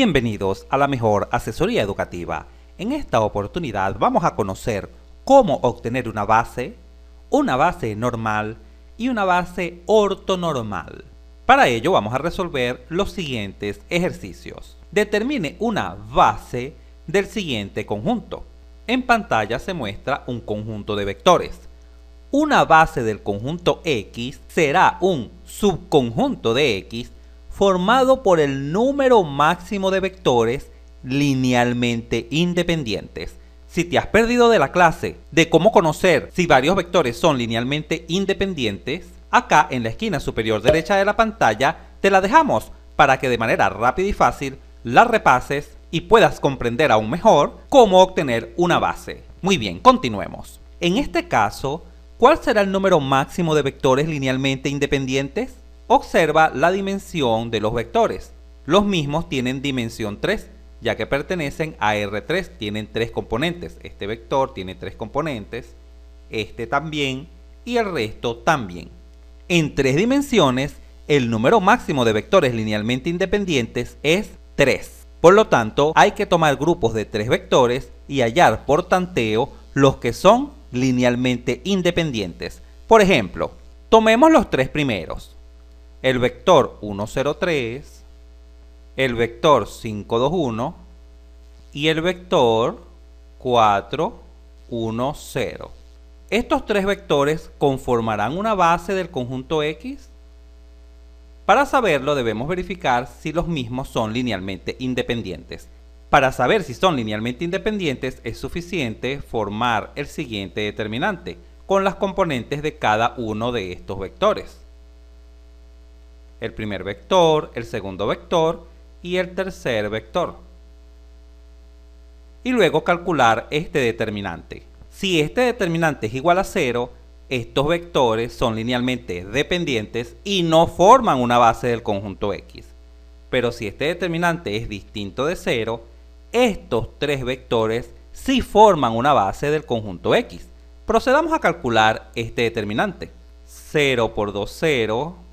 Bienvenidos a la mejor asesoría educativa. En esta oportunidad vamos a conocer cómo obtener una base, una base normal y una base ortonormal. Para ello vamos a resolver los siguientes ejercicios. Determine una base del siguiente conjunto. En pantalla se muestra un conjunto de vectores. Una base del conjunto X será un subconjunto de X formado por el número máximo de vectores linealmente independientes. Si te has perdido de la clase de cómo conocer si varios vectores son linealmente independientes, acá en la esquina superior derecha de la pantalla te la dejamos para que de manera rápida y fácil la repases y puedas comprender aún mejor cómo obtener una base. Muy bien, continuemos. En este caso, ¿cuál será el número máximo de vectores linealmente independientes? observa la dimensión de los vectores. Los mismos tienen dimensión 3, ya que pertenecen a R3, tienen tres componentes. Este vector tiene tres componentes, este también y el resto también. En tres dimensiones, el número máximo de vectores linealmente independientes es 3. Por lo tanto, hay que tomar grupos de tres vectores y hallar por tanteo los que son linealmente independientes. Por ejemplo, tomemos los tres primeros el vector 103, el vector 521 y el vector 410. Estos tres vectores conformarán una base del conjunto X. Para saberlo debemos verificar si los mismos son linealmente independientes. Para saber si son linealmente independientes es suficiente formar el siguiente determinante con las componentes de cada uno de estos vectores el primer vector, el segundo vector y el tercer vector. Y luego calcular este determinante. Si este determinante es igual a 0, estos vectores son linealmente dependientes y no forman una base del conjunto X. Pero si este determinante es distinto de 0, estos tres vectores sí forman una base del conjunto X. Procedamos a calcular este determinante. 0 por 2, 0.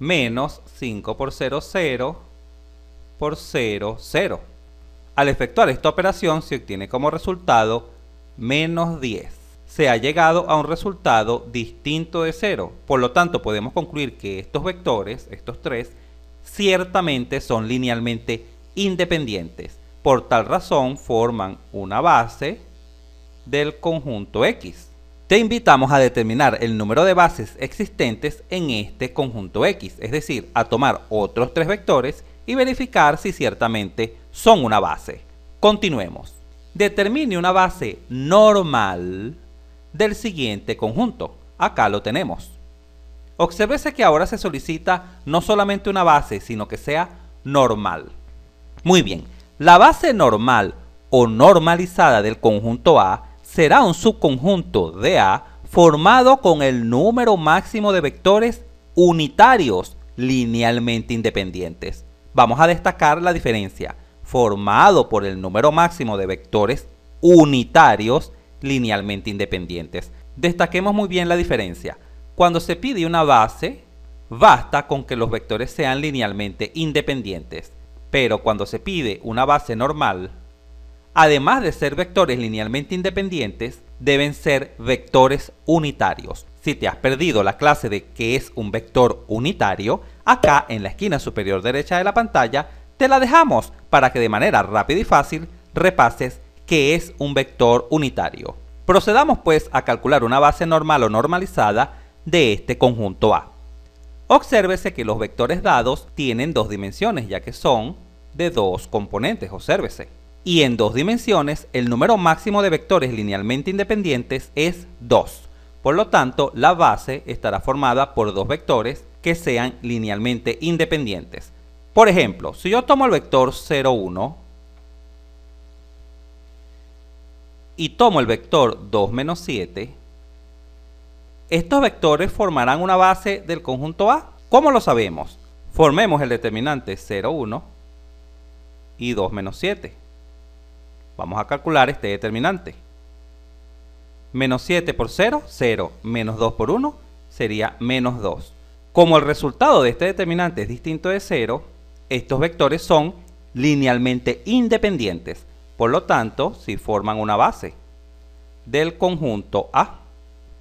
menos 5 por 0, 0 por 0, 0. Al efectuar esta operación se obtiene como resultado menos 10. Se ha llegado a un resultado distinto de 0. Por lo tanto, podemos concluir que estos vectores, estos tres, ciertamente son linealmente independientes. Por tal razón forman una base del conjunto X te invitamos a determinar el número de bases existentes en este conjunto X, es decir, a tomar otros tres vectores y verificar si ciertamente son una base. Continuemos. Determine una base normal del siguiente conjunto. Acá lo tenemos. Obsérvese que ahora se solicita no solamente una base, sino que sea normal. Muy bien, la base normal o normalizada del conjunto A será un subconjunto de A formado con el número máximo de vectores unitarios linealmente independientes. Vamos a destacar la diferencia, formado por el número máximo de vectores unitarios linealmente independientes. Destaquemos muy bien la diferencia. Cuando se pide una base, basta con que los vectores sean linealmente independientes. Pero cuando se pide una base normal, además de ser vectores linealmente independientes, deben ser vectores unitarios. Si te has perdido la clase de qué es un vector unitario, acá en la esquina superior derecha de la pantalla te la dejamos para que de manera rápida y fácil repases qué es un vector unitario. Procedamos pues a calcular una base normal o normalizada de este conjunto A. Obsérvese que los vectores dados tienen dos dimensiones ya que son de dos componentes, obsérvese y en dos dimensiones el número máximo de vectores linealmente independientes es 2. Por lo tanto, la base estará formada por dos vectores que sean linealmente independientes. Por ejemplo, si yo tomo el vector 0, 1 y tomo el vector 2, menos 7, estos vectores formarán una base del conjunto A. ¿Cómo lo sabemos? Formemos el determinante 0, 1 y 2, menos 7. Vamos a calcular este determinante. Menos 7 por 0, 0. Menos 2 por 1 sería menos 2. Como el resultado de este determinante es distinto de 0, estos vectores son linealmente independientes. Por lo tanto, si forman una base del conjunto A.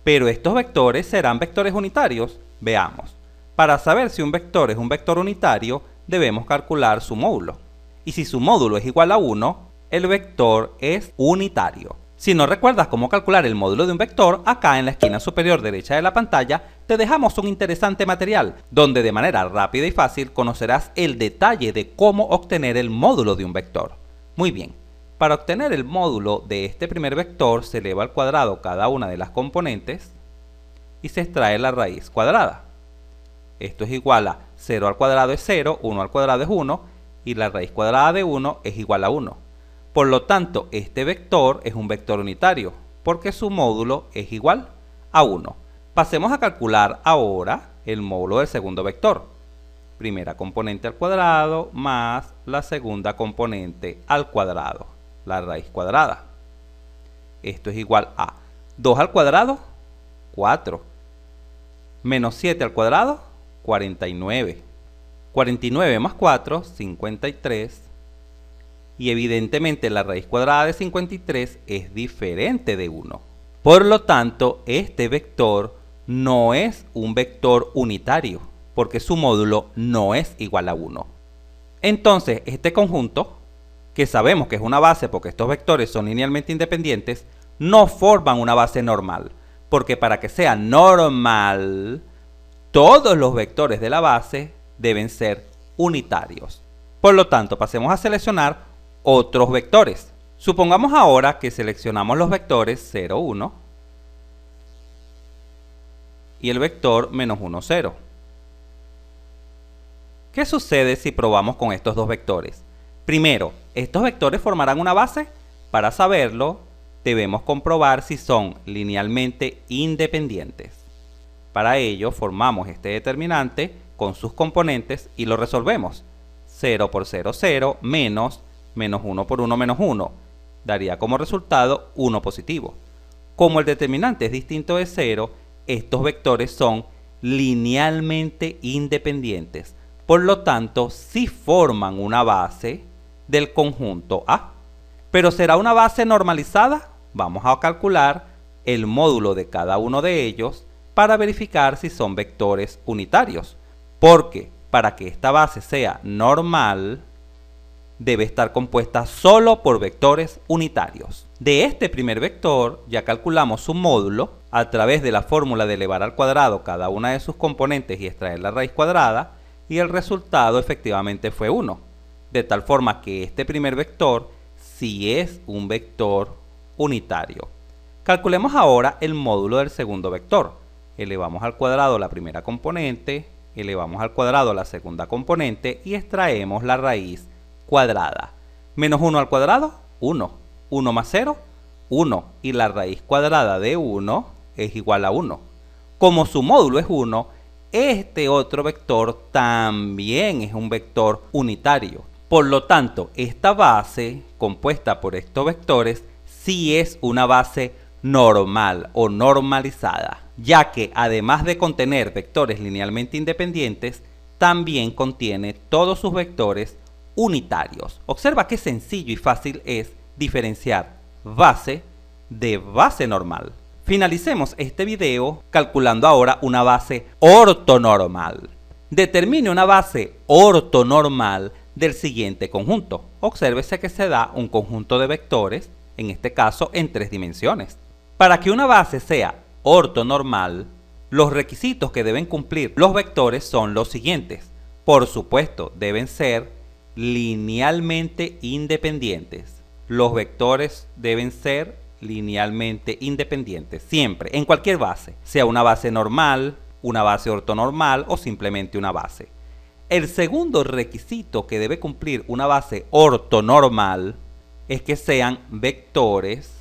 Pero estos vectores serán vectores unitarios. Veamos. Para saber si un vector es un vector unitario, debemos calcular su módulo. Y si su módulo es igual a 1, el vector es unitario. Si no recuerdas cómo calcular el módulo de un vector, acá en la esquina superior derecha de la pantalla te dejamos un interesante material, donde de manera rápida y fácil conocerás el detalle de cómo obtener el módulo de un vector. Muy bien, para obtener el módulo de este primer vector se eleva al cuadrado cada una de las componentes y se extrae la raíz cuadrada. Esto es igual a 0 al cuadrado es 0, 1 al cuadrado es 1 y la raíz cuadrada de 1 es igual a 1. Por lo tanto, este vector es un vector unitario, porque su módulo es igual a 1. Pasemos a calcular ahora el módulo del segundo vector. Primera componente al cuadrado más la segunda componente al cuadrado, la raíz cuadrada. Esto es igual a 2 al cuadrado, 4. Menos 7 al cuadrado, 49. 49 más 4, 53 y evidentemente la raíz cuadrada de 53 es diferente de 1. Por lo tanto, este vector no es un vector unitario, porque su módulo no es igual a 1. Entonces, este conjunto, que sabemos que es una base porque estos vectores son linealmente independientes, no forman una base normal, porque para que sea normal, todos los vectores de la base deben ser unitarios. Por lo tanto, pasemos a seleccionar otros vectores. Supongamos ahora que seleccionamos los vectores 0, 1 y el vector menos 1, 0. ¿Qué sucede si probamos con estos dos vectores? Primero, ¿estos vectores formarán una base? Para saberlo, debemos comprobar si son linealmente independientes. Para ello, formamos este determinante con sus componentes y lo resolvemos. 0 por 0, 0, menos menos 1 por 1 menos 1, daría como resultado 1 positivo. Como el determinante es distinto de 0, estos vectores son linealmente independientes. Por lo tanto, sí forman una base del conjunto A. Pero será una base normalizada. Vamos a calcular el módulo de cada uno de ellos para verificar si son vectores unitarios. Porque para que esta base sea normal, debe estar compuesta solo por vectores unitarios. De este primer vector ya calculamos su módulo a través de la fórmula de elevar al cuadrado cada una de sus componentes y extraer la raíz cuadrada y el resultado efectivamente fue 1. De tal forma que este primer vector sí es un vector unitario. Calculemos ahora el módulo del segundo vector. Elevamos al cuadrado la primera componente, elevamos al cuadrado la segunda componente y extraemos la raíz cuadrada. Menos 1 al cuadrado, 1. 1 más 0, 1. Y la raíz cuadrada de 1 es igual a 1. Como su módulo es 1, este otro vector también es un vector unitario. Por lo tanto, esta base compuesta por estos vectores sí es una base normal o normalizada, ya que además de contener vectores linealmente independientes, también contiene todos sus vectores unitarios. Observa qué sencillo y fácil es diferenciar base de base normal. Finalicemos este video calculando ahora una base ortonormal. Determine una base ortonormal del siguiente conjunto. Obsérvese que se da un conjunto de vectores, en este caso en tres dimensiones. Para que una base sea ortonormal, los requisitos que deben cumplir los vectores son los siguientes. Por supuesto, deben ser linealmente independientes. Los vectores deben ser linealmente independientes, siempre, en cualquier base, sea una base normal, una base ortonormal o simplemente una base. El segundo requisito que debe cumplir una base ortonormal es que sean vectores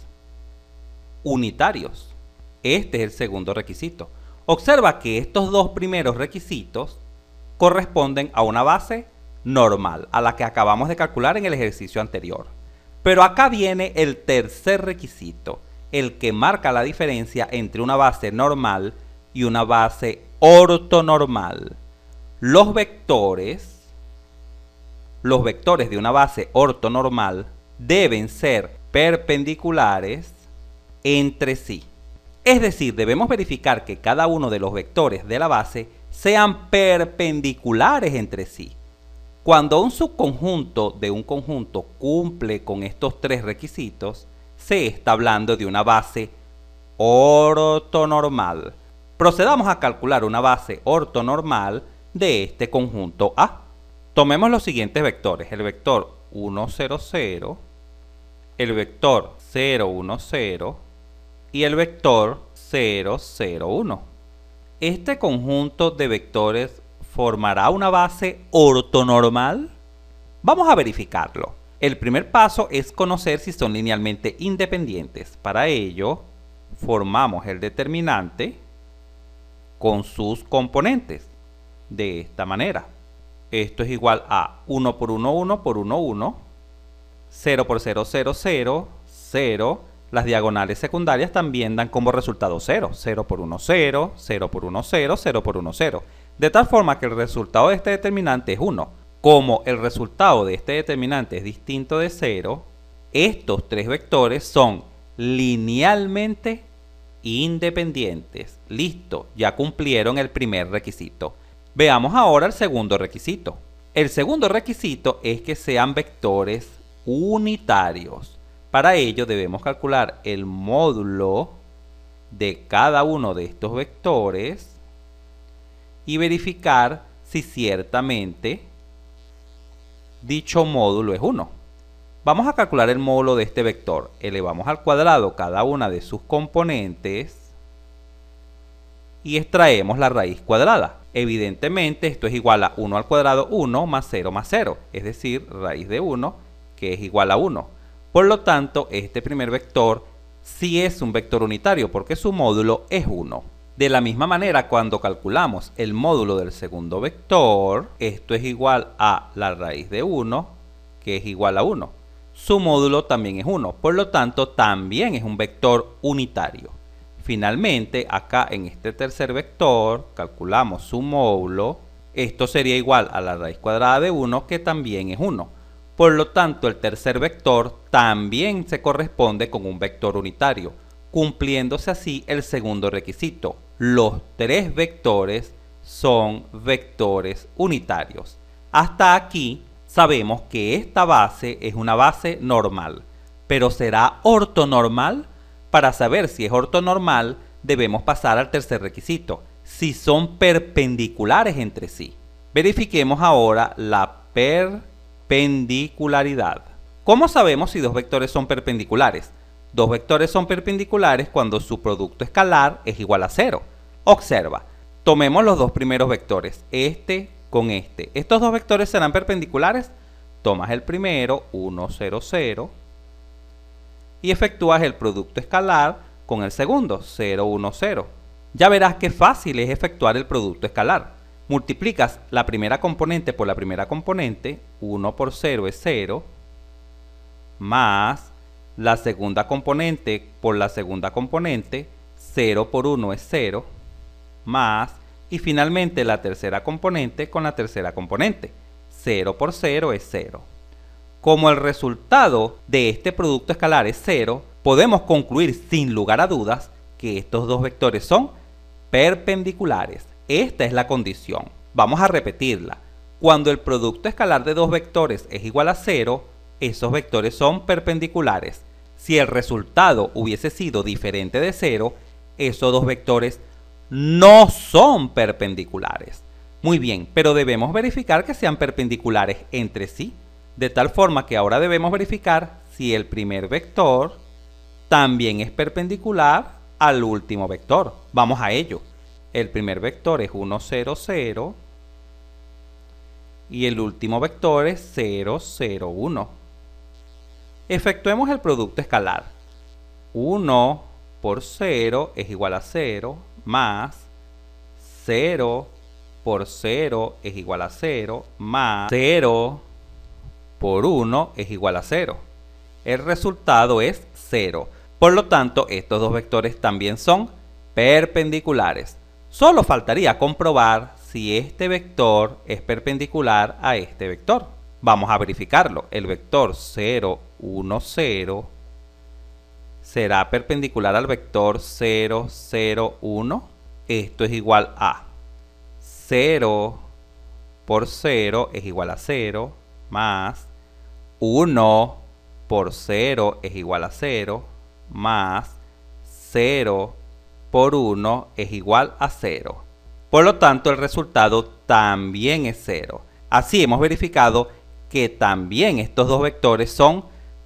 unitarios. Este es el segundo requisito. Observa que estos dos primeros requisitos corresponden a una base normal, a la que acabamos de calcular en el ejercicio anterior. Pero acá viene el tercer requisito, el que marca la diferencia entre una base normal y una base ortonormal. Los vectores, los vectores de una base ortonormal deben ser perpendiculares entre sí. Es decir, debemos verificar que cada uno de los vectores de la base sean perpendiculares entre sí. Cuando un subconjunto de un conjunto cumple con estos tres requisitos, se está hablando de una base ortonormal. Procedamos a calcular una base ortonormal de este conjunto A. Tomemos los siguientes vectores, el vector 1, 0, 0, el vector 0, 1, 0 y el vector 0, 0, 1. Este conjunto de vectores formará una base ortonormal? Vamos a verificarlo. El primer paso es conocer si son linealmente independientes. Para ello, formamos el determinante con sus componentes. De esta manera. Esto es igual a 1 por 1, 1 por 1, 1. 0 por 0, 0, 0, 0. Las diagonales secundarias también dan como resultado 0. 0 por 1, 0. 0 por 1, 0. 0 por 1, 0 de tal forma que el resultado de este determinante es 1. Como el resultado de este determinante es distinto de 0, estos tres vectores son linealmente independientes. Listo, ya cumplieron el primer requisito. Veamos ahora el segundo requisito. El segundo requisito es que sean vectores unitarios. Para ello debemos calcular el módulo de cada uno de estos vectores y verificar si ciertamente dicho módulo es 1. Vamos a calcular el módulo de este vector. Elevamos al cuadrado cada una de sus componentes y extraemos la raíz cuadrada. Evidentemente esto es igual a 1 al cuadrado 1 más 0 más 0, es decir, raíz de 1 que es igual a 1. Por lo tanto, este primer vector sí es un vector unitario porque su módulo es 1. De la misma manera, cuando calculamos el módulo del segundo vector, esto es igual a la raíz de 1, que es igual a 1. Su módulo también es 1, por lo tanto también es un vector unitario. Finalmente, acá en este tercer vector, calculamos su módulo. Esto sería igual a la raíz cuadrada de 1, que también es 1. Por lo tanto, el tercer vector también se corresponde con un vector unitario cumpliéndose así el segundo requisito. Los tres vectores son vectores unitarios. Hasta aquí sabemos que esta base es una base normal, pero ¿será ortonormal? Para saber si es ortonormal debemos pasar al tercer requisito, si son perpendiculares entre sí. Verifiquemos ahora la perpendicularidad. ¿Cómo sabemos si dos vectores son perpendiculares? Dos vectores son perpendiculares cuando su producto escalar es igual a cero. Observa, tomemos los dos primeros vectores, este con este. ¿Estos dos vectores serán perpendiculares? Tomas el primero, 1, 0, 0, y efectúas el producto escalar con el segundo, 0, 1, 0. Ya verás qué fácil es efectuar el producto escalar. Multiplicas la primera componente por la primera componente, 1 por 0 es 0, más la segunda componente por la segunda componente, 0 por 1 es 0, más, y finalmente la tercera componente con la tercera componente, 0 por 0 es 0. Como el resultado de este producto escalar es 0, podemos concluir sin lugar a dudas que estos dos vectores son perpendiculares. Esta es la condición. Vamos a repetirla. Cuando el producto escalar de dos vectores es igual a 0, esos vectores son perpendiculares. Si el resultado hubiese sido diferente de cero, esos dos vectores no son perpendiculares. Muy bien, pero debemos verificar que sean perpendiculares entre sí, de tal forma que ahora debemos verificar si el primer vector también es perpendicular al último vector. Vamos a ello. El primer vector es 1, 0, 0 y el último vector es 0, 0, 1. Efectuemos el producto escalar. 1 por 0 es igual a 0 más 0 por 0 es igual a 0 más 0 por 1 es igual a 0. El resultado es 0. Por lo tanto, estos dos vectores también son perpendiculares. Solo faltaría comprobar si este vector es perpendicular a este vector. Vamos a verificarlo. El vector 0, 1, 0 será perpendicular al vector 0, 0, 1. Esto es igual a 0 por 0 es igual a 0 más 1 por 0 es igual a 0 más 0 por 1 es igual a 0. Por lo tanto, el resultado también es 0. Así hemos verificado que también estos dos vectores son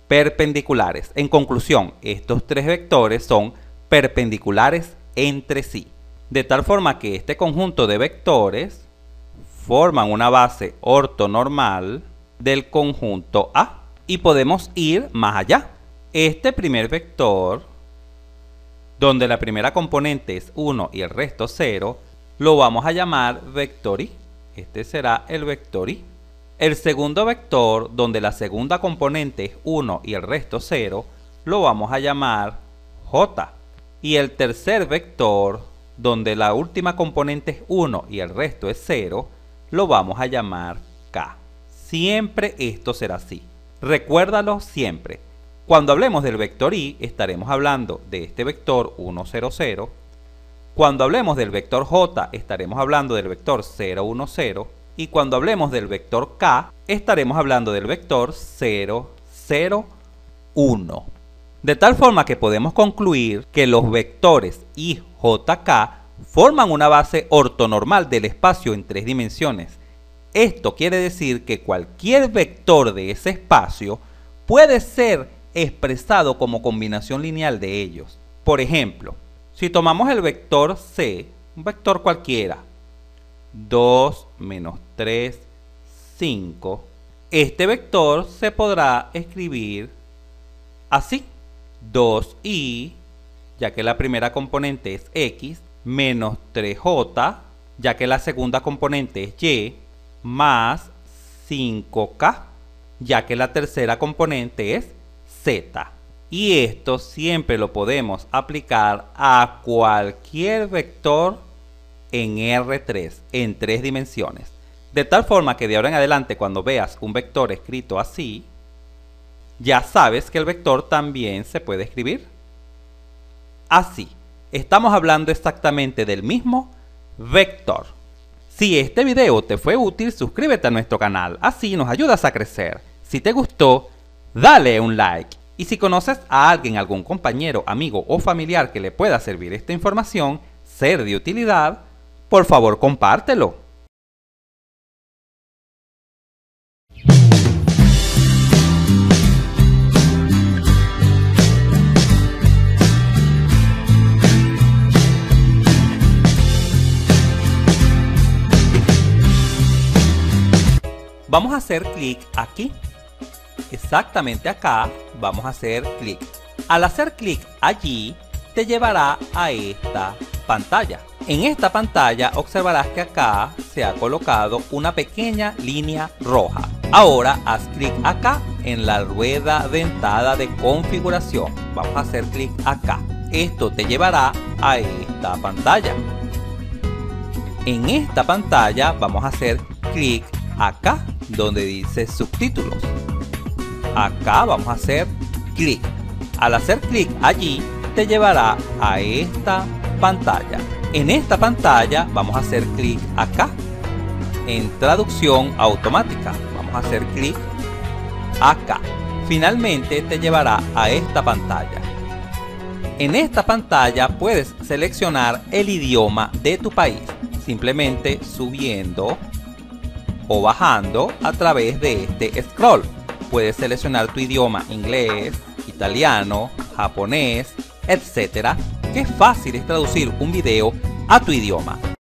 perpendiculares. En conclusión, estos tres vectores son perpendiculares entre sí. De tal forma que este conjunto de vectores forman una base ortonormal del conjunto A. Y podemos ir más allá. Este primer vector, donde la primera componente es 1 y el resto 0, lo vamos a llamar vector I. Este será el vector I. El segundo vector, donde la segunda componente es 1 y el resto 0, lo vamos a llamar j. Y el tercer vector, donde la última componente es 1 y el resto es 0, lo vamos a llamar k. Siempre esto será así. Recuérdalo siempre. Cuando hablemos del vector i, estaremos hablando de este vector 1, 0, 0. Cuando hablemos del vector j, estaremos hablando del vector 0, 1, 0 y cuando hablemos del vector k, estaremos hablando del vector 0, 0, 1. De tal forma que podemos concluir que los vectores I, J, K forman una base ortonormal del espacio en tres dimensiones. Esto quiere decir que cualquier vector de ese espacio puede ser expresado como combinación lineal de ellos. Por ejemplo, si tomamos el vector C, un vector cualquiera, 2 menos 3, 5. Este vector se podrá escribir así. 2i, ya que la primera componente es x, menos 3j, ya que la segunda componente es y, más 5k, ya que la tercera componente es z. Y esto siempre lo podemos aplicar a cualquier vector en R3 en tres dimensiones. De tal forma que de ahora en adelante cuando veas un vector escrito así, ya sabes que el vector también se puede escribir así. Estamos hablando exactamente del mismo vector. Si este video te fue útil, suscríbete a nuestro canal, así nos ayudas a crecer. Si te gustó, dale un like. Y si conoces a alguien, algún compañero, amigo o familiar que le pueda servir esta información, ser de utilidad, por favor compártelo. Vamos a hacer clic aquí. Exactamente acá vamos a hacer clic. Al hacer clic allí te llevará a esta pantalla. En esta pantalla observarás que acá se ha colocado una pequeña línea roja. Ahora haz clic acá en la rueda dentada de configuración. Vamos a hacer clic acá. Esto te llevará a esta pantalla. En esta pantalla vamos a hacer clic acá donde dice subtítulos. Acá vamos a hacer clic. Al hacer clic allí te llevará a esta pantalla. En esta pantalla vamos a hacer clic acá en traducción automática. Vamos a hacer clic acá. Finalmente te llevará a esta pantalla. En esta pantalla puedes seleccionar el idioma de tu país, simplemente subiendo o bajando a través de este scroll. Puedes seleccionar tu idioma inglés, italiano, japonés, etc., que fácil es traducir un video a tu idioma.